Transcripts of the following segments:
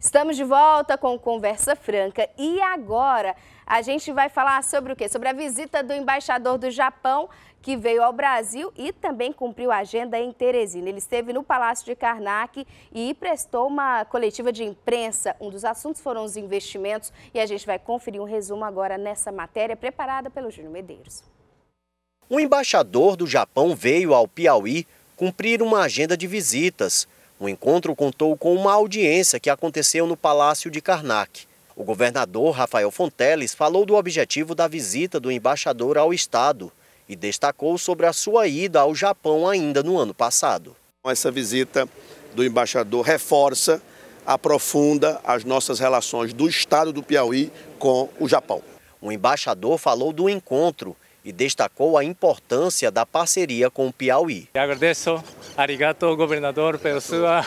Estamos de volta com Conversa Franca e agora a gente vai falar sobre o quê? Sobre a visita do embaixador do Japão que veio ao Brasil e também cumpriu a agenda em Teresina. Ele esteve no Palácio de Karnak e prestou uma coletiva de imprensa. Um dos assuntos foram os investimentos e a gente vai conferir um resumo agora nessa matéria preparada pelo Júnior Medeiros. O embaixador do Japão veio ao Piauí cumprir uma agenda de visitas o encontro contou com uma audiência que aconteceu no Palácio de Karnak. O governador Rafael Fonteles falou do objetivo da visita do embaixador ao Estado e destacou sobre a sua ida ao Japão ainda no ano passado. Então, essa visita do embaixador reforça, aprofunda as nossas relações do Estado do Piauí com o Japão. O embaixador falou do encontro e destacou a importância da parceria com o Piauí. Agradeço, ao governador, pela sua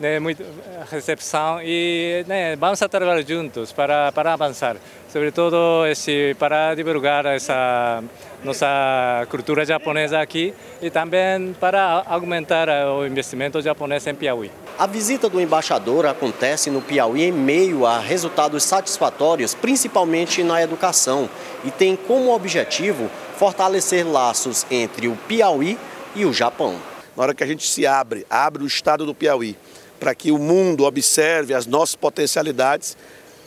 né, recepção e né, vamos trabalhar juntos para, para avançar, sobretudo esse, para divulgar essa nossa cultura japonesa aqui e também para aumentar eh, o investimento japonês em Piauí. A visita do embaixador acontece no Piauí em meio a resultados satisfatórios, principalmente na educação, e tem como objetivo fortalecer laços entre o Piauí e o Japão. Na hora que a gente se abre, abre o estado do Piauí para que o mundo observe as nossas potencialidades,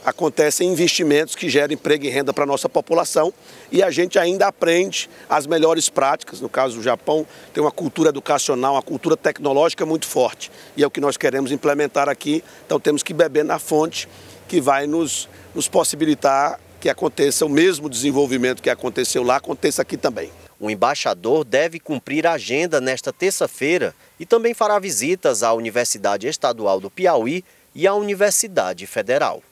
acontecem investimentos que geram emprego e renda para a nossa população e a gente ainda aprende as melhores práticas. No caso do Japão, tem uma cultura educacional, uma cultura tecnológica muito forte e é o que nós queremos implementar aqui. Então temos que beber na fonte que vai nos, nos possibilitar que aconteça o mesmo desenvolvimento que aconteceu lá, aconteça aqui também. O embaixador deve cumprir a agenda nesta terça-feira e também fará visitas à Universidade Estadual do Piauí e à Universidade Federal.